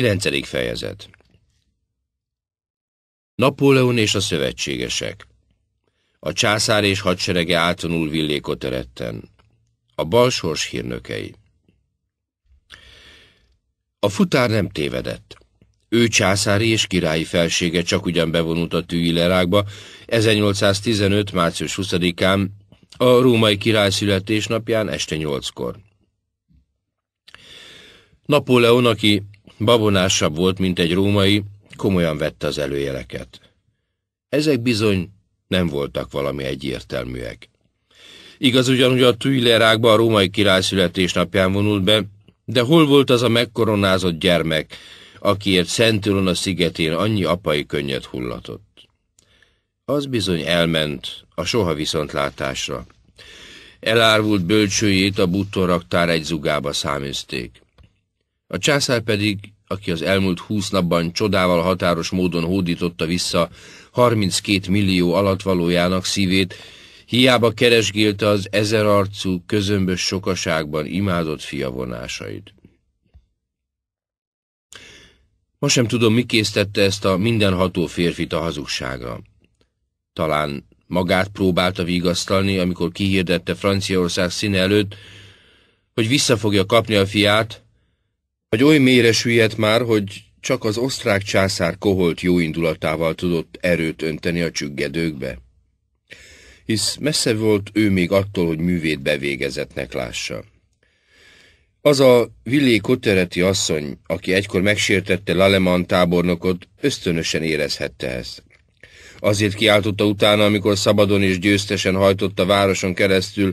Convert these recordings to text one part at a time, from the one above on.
9. fejezet Napóleon és a szövetségesek A császár és hadserege átonul villékot eretten. A balsors hírnökei A futár nem tévedett. Ő császári és királyi felsége csak ugyan bevonult a tűilerákba 1815. március 20-án, a római király születésnapján este nyolckor. Napóleon, aki Babonásabb volt, mint egy római, komolyan vette az előjeleket. Ezek bizony nem voltak valami egyértelműek. Igaz ugyanúgy a tüjlerákba a római király születésnapján vonult be, de hol volt az a megkoronázott gyermek, akiért Szentülön a szigetén annyi apai könnyet hullatott? Az bizony elment a soha viszontlátásra. Elárvult bölcsőjét a buttonraktár egy zugába száműzték. A császár pedig, aki az elmúlt húsz napban csodával határos módon hódította vissza 32 millió valójának szívét, hiába keresgélte az ezerarcú, közömbös sokaságban imádott fia vonásait. Ma sem tudom, mi késztette ezt a mindenható férfit a hazugságra. Talán magát próbálta vigasztalni, amikor kihirdette Franciaország színe előtt, hogy vissza fogja kapni a fiát, hogy oly mélyre süllyedt már, hogy csak az osztrák császár koholt jó indulatával tudott erőt önteni a csüggedőkbe. Hisz messze volt ő még attól, hogy művét bevégezetnek lássa. Az a Villé Kotereti asszony, aki egykor megsértette Laleman tábornokot, ösztönösen érezhette ezt. Azért kiáltotta utána, amikor szabadon és győztesen hajtott a városon keresztül,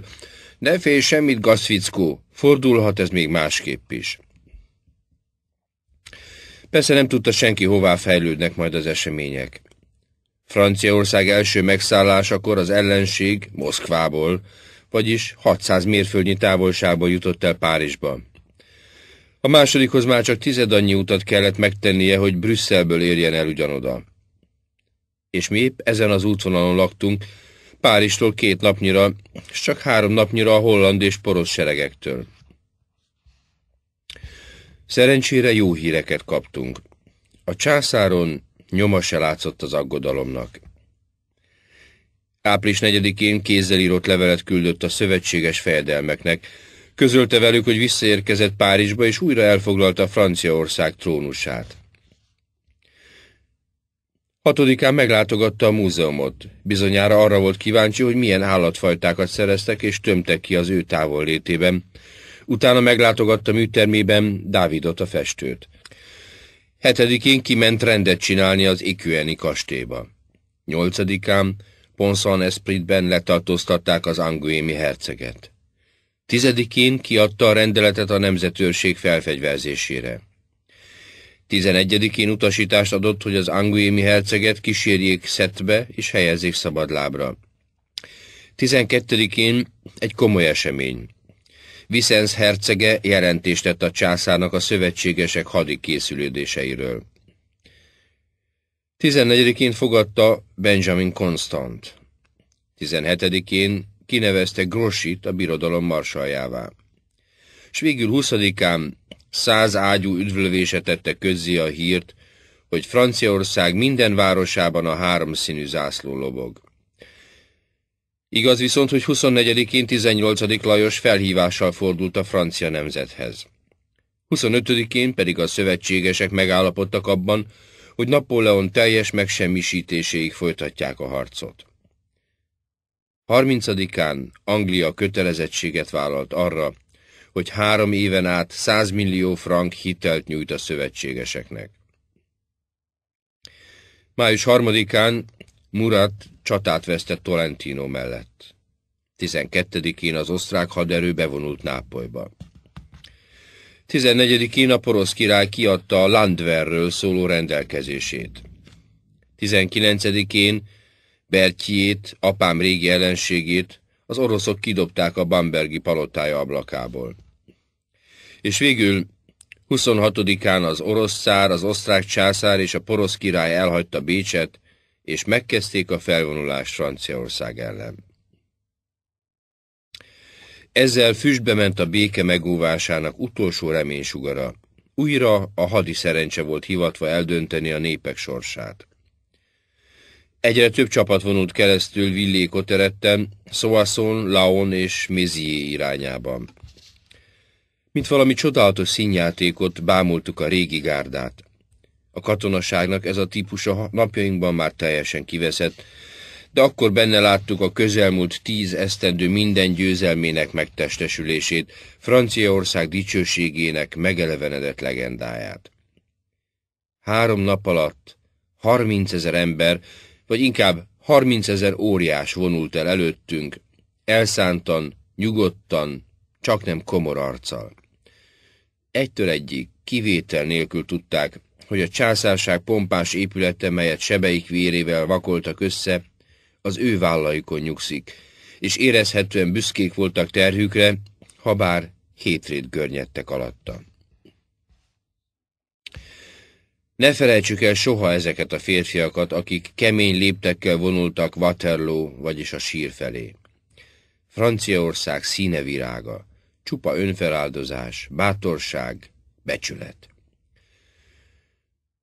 ne félj semmit, gazfickó, fordulhat ez még másképp is. Persze nem tudta senki, hová fejlődnek majd az események. Franciaország első megszállásakor az ellenség Moszkvából, vagyis 600 mérföldnyi távolságban jutott el Párizsba. A másodikhoz már csak tized annyi utat kellett megtennie, hogy Brüsszelből érjen el ugyanoda. És mi épp ezen az útvonalon laktunk, Párizstól két napnyira, és csak három napnyira a holland és porosz seregektől. Szerencsére jó híreket kaptunk. A császáron nyoma se látszott az aggodalomnak. Április 4-én kézzel írott levelet küldött a szövetséges fejedelmeknek, közölte velük, hogy visszaérkezett Párizsba, és újra elfoglalta Franciaország trónusát. Hatodikán meglátogatta a múzeumot. Bizonyára arra volt kíváncsi, hogy milyen állatfajtákat szereztek és tömtek ki az ő távol létében, Utána meglátogatta műtermében Dávidot a festőt. Hetedikén kiment rendet csinálni az Iküeni kastélyba. Nyolcadikán Ponsan Espritben letartóztatták az anguémi herceget. Tizedikén kiadta a rendeletet a nemzetőrség felfegyverzésére. Tizenegyedikén utasítást adott, hogy az anguémi herceget kísérjék szetbe és helyezzék szabadlábra. Tizenkettedikén egy komoly esemény. Viszenz hercege jelentést tett a császárnak a szövetségesek készülődéseiről. 14-én fogadta Benjamin Constant. 17-én kinevezte Grosit a birodalom marsaljává. S végül 20-án száz ágyú üdvlövése tette közzé a hírt, hogy Franciaország minden városában a háromszínű zászló lobog. Igaz viszont, hogy 24-én 18. Lajos felhívással fordult a francia nemzethez. 25-én pedig a szövetségesek megállapodtak abban, hogy Napóleon teljes megsemmisítéséig folytatják a harcot. 30-án Anglia kötelezettséget vállalt arra, hogy három éven át 100 millió frank hitelt nyújt a szövetségeseknek. Május 3-án Murat csatát vesztett Tolentino mellett. 12-én az osztrák haderő bevonult Nápolyba. 14-én a porosz király kiadta a Landverről szóló rendelkezését. 19-én Bertjét, apám régi ellenségét, az oroszok kidobták a Bambergi palotája ablakából. És végül 26-án az orosz szár, az osztrák császár és a porosz király elhagyta Bécset, és megkezdték a felvonulást Franciaország ellen. Ezzel füstbe ment a béke megóvásának utolsó reménysugara. Újra a hadi szerencse volt hivatva eldönteni a népek sorsát. Egyre több csapat vonult keresztül Villéko teretten, Laon és Mézié irányában. Mint valami csodálatos színjátékot bámultuk a régi gárdát. A katonaságnak ez a típusa napjainkban már teljesen kiveszett, de akkor benne láttuk a közelmúlt tíz esztendő minden győzelmének megtestesülését, Franciaország dicsőségének megelevenedett legendáját. Három nap alatt 30 ezer ember, vagy inkább 30 ezer óriás vonult el előttünk, elszántan, nyugodtan, csak nem komor arccal. Egytől egyig, kivétel nélkül tudták, hogy a császárság pompás épülete, melyet sebeik vérével vakoltak össze, az ő vállaikon nyugszik, és érezhetően büszkék voltak terhükre, habár hétrét görnyedtek alatta. Ne felejtsük el soha ezeket a férfiakat, akik kemény léptekkel vonultak Waterloo, vagyis a sír felé. Franciaország színevirága, csupa önfeláldozás, bátorság, becsület.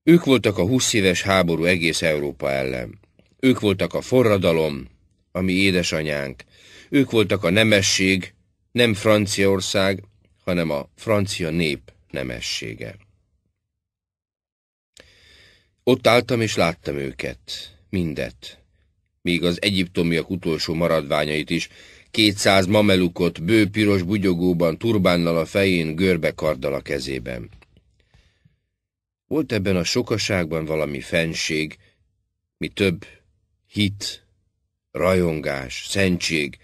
Ők voltak a húsz éves háború egész Európa ellen. Ők voltak a forradalom, ami édesanyánk. Ők voltak a nemesség, nem Franciaország, hanem a francia nép nemessége. Ott álltam és láttam őket, mindet, még az egyiptomiak utolsó maradványait is, kétszáz mamelukot, bő piros bugyogóban, turbánnal a fején, görbe karddal a kezében. Volt ebben a sokaságban valami fenség, mi több, hit, rajongás, szentség,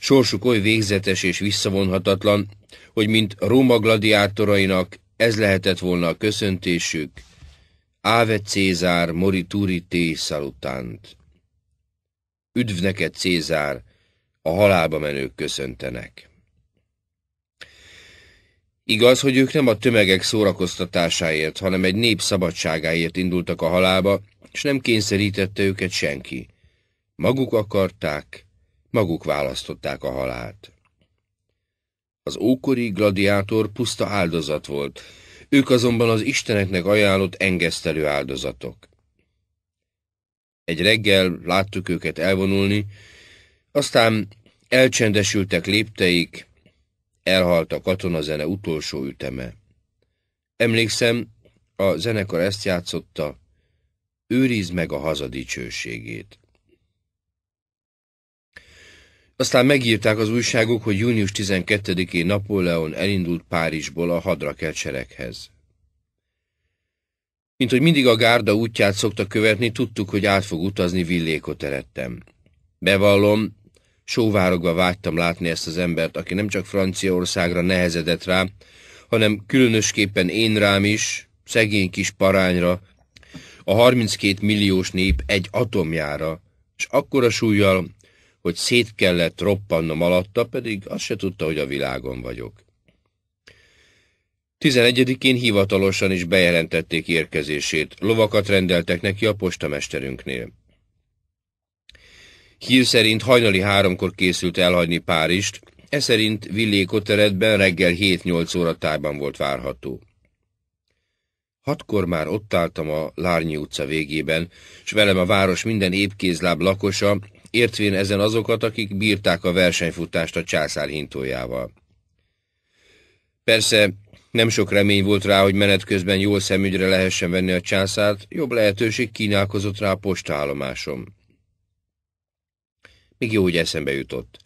sorsuk oly végzetes és visszavonhatatlan, hogy mint Róma gladiátorainak ez lehetett volna a köszöntésük, Áve Cézár morituri te salutant. Üdv neked, Cézár, a halálba menők köszöntenek. Igaz, hogy ők nem a tömegek szórakoztatásáért, hanem egy nép szabadságáért indultak a halába, és nem kényszerítette őket senki. Maguk akarták, maguk választották a halált. Az ókori gladiátor puszta áldozat volt, ők azonban az isteneknek ajánlott engesztelő áldozatok. Egy reggel láttuk őket elvonulni, aztán elcsendesültek lépteik, Elhalt a katonazene utolsó üteme. Emlékszem, a zenekar ezt játszotta, őrizd meg a haza dicsőségét. Aztán megírták az újságok, hogy június 12-én Napóleon elindult Párizsból a hadrakelt sereghez. Mint hogy mindig a gárda útját szokta követni, tudtuk, hogy át fog utazni villékot erettem. Bevallom, Sóvárogva vágytam látni ezt az embert, aki nem csak Franciaországra nehezedett rá, hanem különösképpen én rám is, szegény kis parányra, a 32 milliós nép egy atomjára, és akkora súlyjal, hogy szét kellett roppannom alatta, pedig azt se tudta, hogy a világon vagyok. 11-én hivatalosan is bejelentették érkezését, lovakat rendeltek neki a postamesterünknél. Hír szerint hajnali háromkor készült elhagyni Párizst, e szerint Villé Koteretben reggel 7-8 óra tájban volt várható. Hatkor már ott álltam a Lárnyi utca végében, s velem a város minden épkézláb lakosa, értvén ezen azokat, akik bírták a versenyfutást a császár hintójával. Persze nem sok remény volt rá, hogy menet közben jól szemügyre lehessen venni a császárt, jobb lehetőség kínálkozott rá a postállomásom. Még jó, hogy eszembe jutott.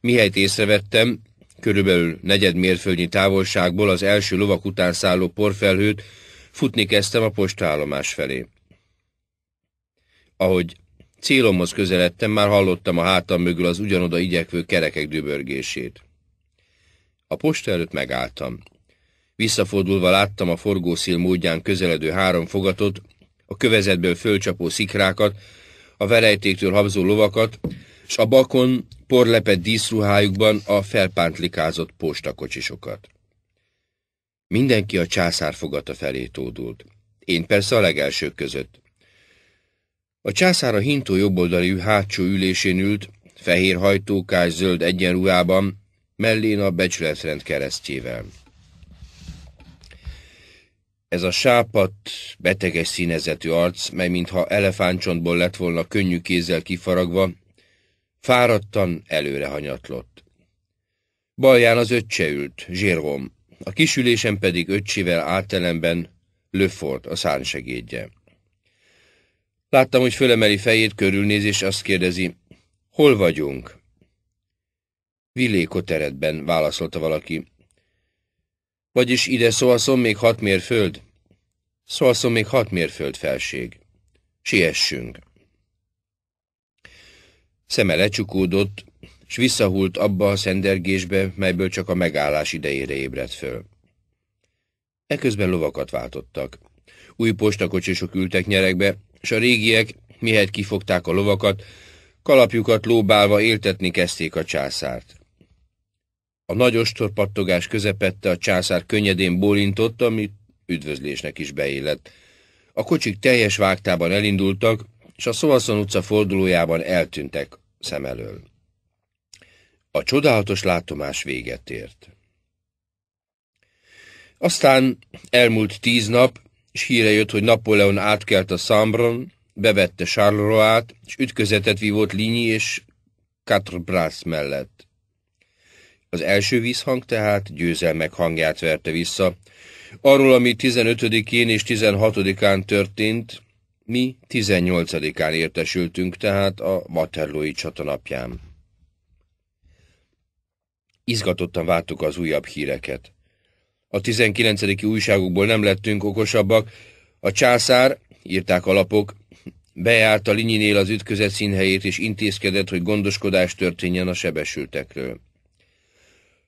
Mihelyt észrevettem, körülbelül negyed mérföldnyi távolságból az első lovak után szálló porfelhőt, futni kezdtem a postállomás felé. Ahogy célomhoz közeledtem, már hallottam a hátam mögül az ugyanoda igyekvő kerekek dübörgését. A posta előtt megálltam. Visszafordulva láttam a forgószél módján közeledő három fogatot, a kövezetből fölcsapó szikrákat, a verejtéktől habzó lovakat, s a bakon porlepet díszruhájukban a felpántlikázott postakocsisokat. Mindenki a császár fogata felé tódult. Én persze a legelsők között. A császár a hintó jobboldali hátsó ülésén ült, fehér hajtókás zöld egyenruhában, mellén a becsületrend keresztjével. Ez a sápat, beteges színezetű arc, mely mintha elefántcsontból lett volna könnyű kézzel kifaragva, Fáradtan előre hanyatlott. Balján az öccse ült, Zsérvom, a kisülésen pedig öccsivel átelemben Löfort, a szánsegédje. Láttam, hogy fölemeli fejét, körülnéz, és azt kérdezi, hol vagyunk? Villéko teretben, válaszolta valaki. Vagyis ide szóhaszom még hat mérföld? Szóhaszom még hat mérföld felség. Siessünk. Szeme lecsukódott, s visszahult abba a szendergésbe, melyből csak a megállás idejére ébredt föl. Eközben lovakat váltottak. Új postakocsisok ültek nyerekbe, s a régiek, mihet kifogták a lovakat, kalapjukat lóbálva éltetni kezdték a császárt. A nagy ostor pattogás közepette a császár könnyedén bólintott, amit üdvözlésnek is beillett. A kocsik teljes vágtában elindultak, és a Szovaszon utca fordulójában eltűntek szem elől. A csodálatos látomás véget ért. Aztán elmúlt tíz nap, és híre jött, hogy Napóleon átkelt a Szambron, bevette Charleroi-t, és ütközetet vívott Ligny és Quatre Bras mellett. Az első vízhang tehát győzelmek hangját verte vissza. Arról, ami 15-én és 16-án történt, mi 18-án értesültünk tehát a Waterloo-i csatanapján. Izgatottan vártuk az újabb híreket. A 19. újságokból nem lettünk okosabbak. A császár, írták a lapok, bejárta Linyinél az ütközet színhelyét, és intézkedett, hogy gondoskodás történjen a sebesültekről.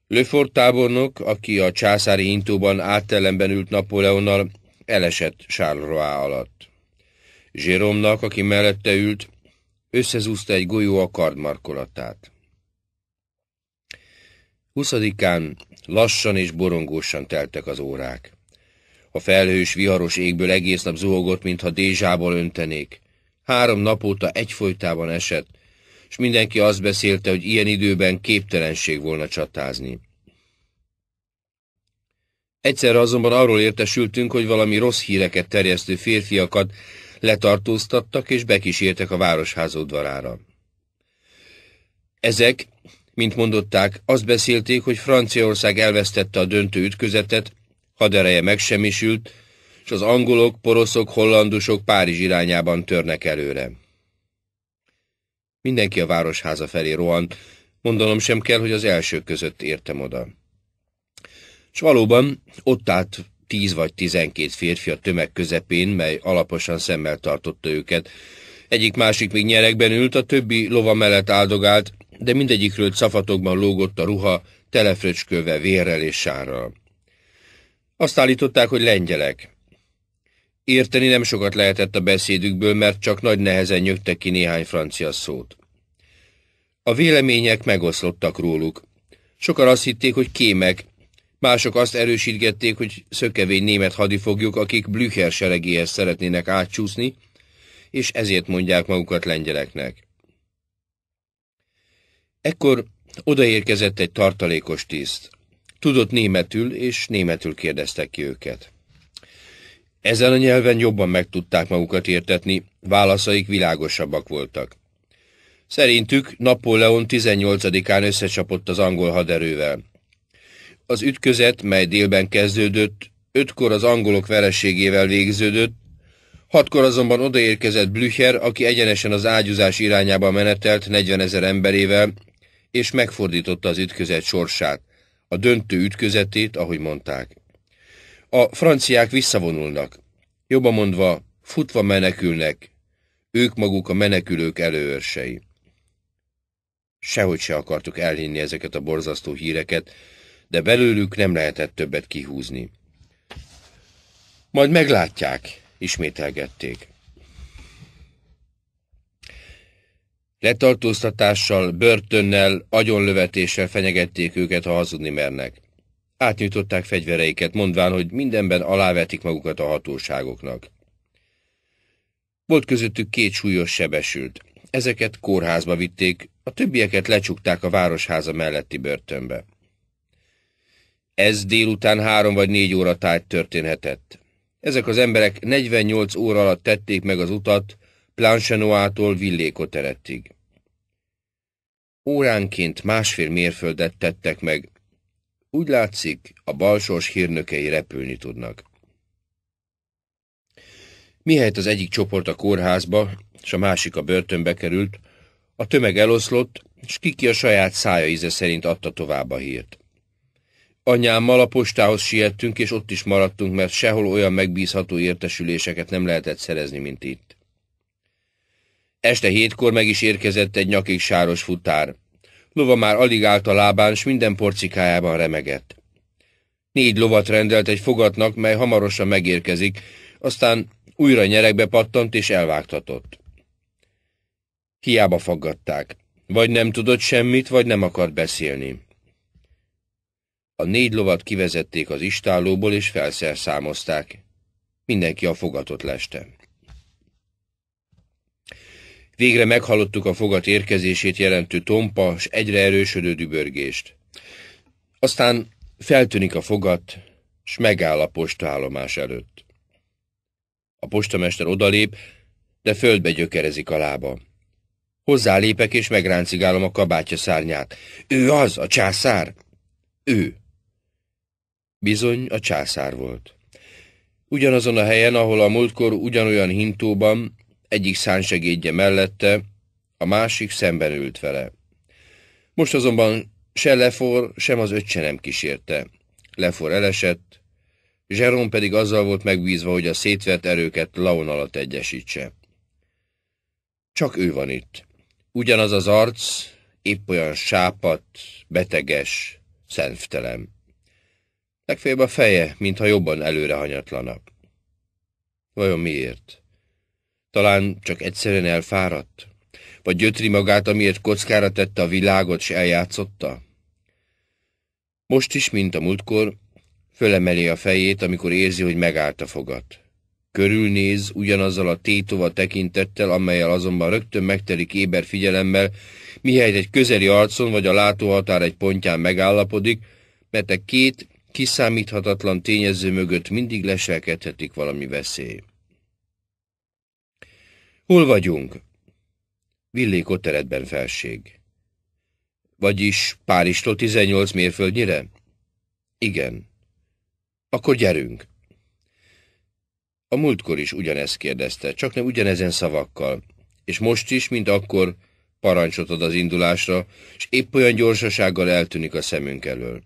Lefort tábornok, aki a császári intóban átellenben ült Napóleonnal, elesett Charleroi alatt. Zséromnak, aki mellette ült, összezúzta egy golyó a kardmarkolatát. Huszadikán lassan és borongósan teltek az órák. A felhős, viharos égből egész nap zuhogott, mintha dézsából öntenék. Három nap óta egyfolytában esett, és mindenki azt beszélte, hogy ilyen időben képtelenség volna csatázni. Egyszer azonban arról értesültünk, hogy valami rossz híreket terjesztő férfiakat letartóztattak és bekísértek a városház udvarára. Ezek, mint mondották, azt beszélték, hogy Franciaország elvesztette a döntő ütközetet, hadereje megsemmisült, és az angolok, poroszok, hollandusok Párizs irányában törnek előre. Mindenki a városháza felé rohant, mondanom sem kell, hogy az elsők között értem oda. S valóban ott állt tíz vagy tizenkét férfi a tömeg közepén, mely alaposan szemmel tartotta őket. Egyik-másik még nyerekben ült, a többi lova mellett áldogált, de mindegyikről szafatokban lógott a ruha, telefröcskölve vérrel és sárral. Azt állították, hogy lengyelek. Érteni nem sokat lehetett a beszédükből, mert csak nagy nehezen nyögtek ki néhány francia szót. A vélemények megoszlottak róluk. Sokan azt hitték, hogy kémek, Mások azt erősítgették, hogy szökevény német hadifoglyok, akik Blücher seregéhez szeretnének átcsúszni, és ezért mondják magukat lengyeleknek. Ekkor odaérkezett egy tartalékos tiszt. Tudott németül, és németül kérdeztek ki őket. Ezen a nyelven jobban meg tudták magukat értetni, válaszaik világosabbak voltak. Szerintük Napóleon 18-án összecsapott az angol haderővel. Az ütközet, mely délben kezdődött, ötkor az angolok vereségével végződött, hatkor azonban odaérkezett Blücher, aki egyenesen az ágyúzás irányába menetelt 40 ezer emberével, és megfordította az ütközet sorsát, a döntő ütközetét, ahogy mondták. A franciák visszavonulnak, jobban mondva, futva menekülnek, ők maguk a menekülők előörsei. Sehogy se akartuk elhinni ezeket a borzasztó híreket, de belőlük nem lehetett többet kihúzni. Majd meglátják, ismételgették. Letartóztatással, börtönnel, agyonlövetéssel fenyegették őket, ha hazudni mernek. Átnyújtották fegyvereiket, mondván, hogy mindenben alávetik magukat a hatóságoknak. Volt közöttük két súlyos sebesült. Ezeket kórházba vitték, a többieket lecsukták a városháza melletti börtönbe. Ez délután három vagy négy óra tájt történhetett. Ezek az emberek 48 óra alatt tették meg az utat Planchenoától Villékoterettig. Óránként másfél mérföldet tettek meg. Úgy látszik, a balsors hírnökei repülni tudnak. Mihelyt az egyik csoport a kórházba, és a másik a börtönbe került, a tömeg eloszlott, és kiki a saját szája íze szerint adta tovább a hírt. Anyámmal a postához siettünk, és ott is maradtunk, mert sehol olyan megbízható értesüléseket nem lehetett szerezni, mint itt. Este hétkor meg is érkezett egy nyakig sáros futár. Lova már alig állt a lábán, s minden porcikájában remegett. Négy lovat rendelt egy fogatnak, mely hamarosan megérkezik, aztán újra nyerekbe pattant és elvágtatott. Hiába faggatták. Vagy nem tudott semmit, vagy nem akart beszélni. A négy lovat kivezették az istálóból, és felszerszámozták. Mindenki a fogatot leste. Végre meghallottuk a fogat érkezését jelentő tompa, s egyre erősödő dübörgést. Aztán feltűnik a fogat, s megáll a postaállomás előtt. A postamester odalép, de földbe gyökerezik a lába. Hozzálépek, és megráncigálom a kabátja szárnyát. Ő az, a császár? Ő. Bizony a császár volt. Ugyanazon a helyen, ahol a múltkor ugyanolyan hintóban, egyik szánsegédje mellette, a másik szemben ült vele. Most azonban se Lefor, sem az öccse nem kísérte. Lefor elesett, Zserón pedig azzal volt megbízva, hogy a szétvert erőket Laon alatt egyesítse. Csak ő van itt. Ugyanaz az arc, épp olyan sápat, beteges, szenftelem. Legfeljebb a feje, mintha jobban előrehanyatlana. Vajon miért? Talán csak egyszerűen elfáradt? Vagy gyötri magát, amiért kockára tette a világot, s eljátszotta? Most is, mint a múltkor, fölemeli a fejét, amikor érzi, hogy megállt a fogat. Körülnéz ugyanazzal a tétova tekintettel, amelyel azonban rögtön megtelik éber figyelemmel, mihelyt egy közeli arcon vagy a látóhatár egy pontján megállapodik, mert a két kiszámíthatatlan tényező mögött mindig leselkedhetik valami veszély. Hol vagyunk? Villék ott felség. Vagyis Párizstól 18 mérföldnyire? Igen. Akkor gyerünk. A múltkor is ugyanezt kérdezte, csak nem ugyanezen szavakkal, és most is, mint akkor, parancsot ad az indulásra, és épp olyan gyorsasággal eltűnik a szemünk elől.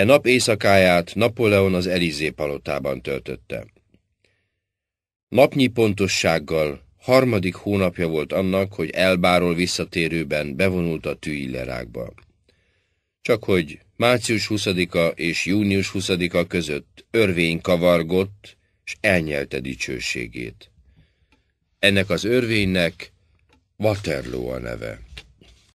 E nap éjszakáját Napóleon az Elizé palotában töltötte. Napnyi pontossággal harmadik hónapja volt annak, hogy Elbáról visszatérőben bevonult a tűillerákba. Csak hogy március 20-a és június 20-a között örvény kavargott, és elnyelte dicsőségét. Ennek az örvénynek Waterloo a neve.